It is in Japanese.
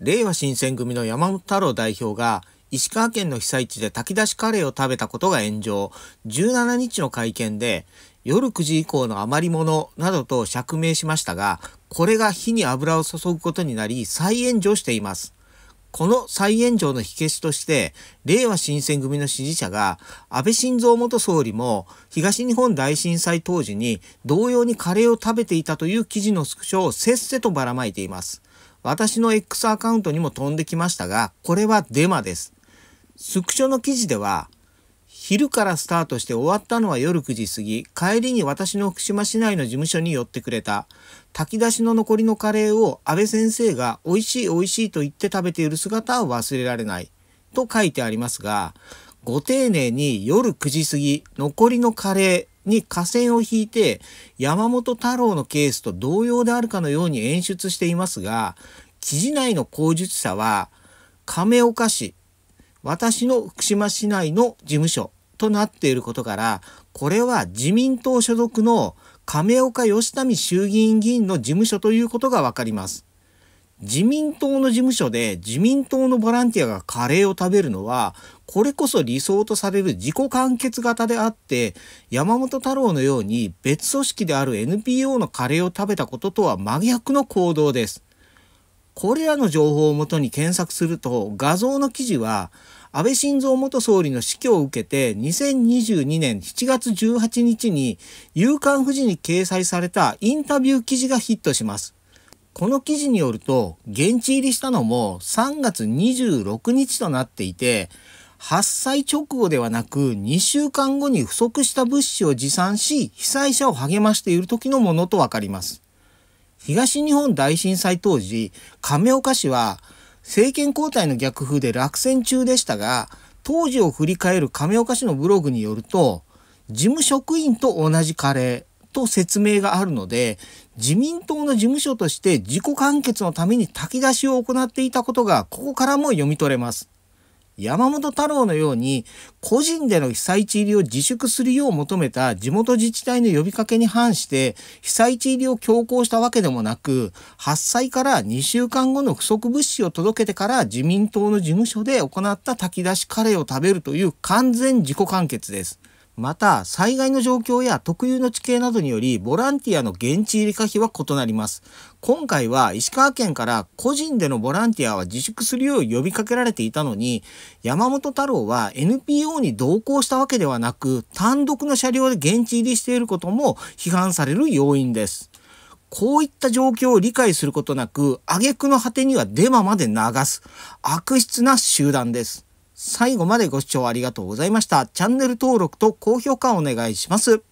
令和新選組の山本太郎代表が石川県の被災地で炊き出しカレーを食べたことが炎上17日の会見で夜9時以降の余り物などと釈明しましたがこれが火に油を注ぐことになり再炎上していますこの再炎上の火消しとして、令和新選組の支持者が、安倍晋三元総理も東日本大震災当時に同様にカレーを食べていたという記事のスクショをせっせとばらまいています。私の X アカウントにも飛んできましたが、これはデマです。スクショの記事では、昼からスタートして終わったのは夜9時過ぎ、帰りに私の福島市内の事務所に寄ってくれた。炊き出しの残りのカレーを安倍先生が美味しい美味しいと言って食べている姿を忘れられない。と書いてありますが、ご丁寧に夜9時過ぎ、残りのカレーに下線を引いて山本太郎のケースと同様であるかのように演出していますが記事内の口述者は亀岡市私の福島市内の事務所となっていることからこれは自民党所属の亀岡義民衆議院議員の事務所ということが分かります。自民党の事務所で自民党のボランティアがカレーを食べるのは、これこそ理想とされる自己完結型であって、山本太郎のように別組織である NPO のカレーを食べたこととは真逆の行動です。これらの情報をもとに検索すると、画像の記事は、安倍晋三元総理の死去を受けて2022年7月18日に夕刊富士に掲載されたインタビュー記事がヒットします。この記事によると、現地入りしたのも3月26日となっていて、発災直後ではなく2週間後に不足した物資を持参し、被災者を励ましている時のものとわかります。東日本大震災当時、亀岡市は政権交代の逆風で落選中でしたが、当時を振り返る亀岡市のブログによると、事務職員と同じカレー、と説明があるので、自民党の事務所として自己完結のために炊き出しを行っていたことが、ここからも読み取れます。山本太郎のように個人での被災地入りを自粛するよう求めた地元自治体の呼びかけに反して被災地入りを強行したわけでもなく発災から2週間後の不足物資を届けてから自民党の事務所で行った炊き出しカレーを食べるという完全自己完結です。また災害の状況や特有の地形などによりボランティアの現地入り可否は異なります今回は石川県から個人でのボランティアは自粛するよう呼びかけられていたのに山本太郎は NPO に同行したわけではなく単独の車両で現地入りしていることも批判される要因ですこういった状況を理解することなく挙句の果てにはデマまで流す悪質な集団です最後までご視聴ありがとうございました。チャンネル登録と高評価お願いします。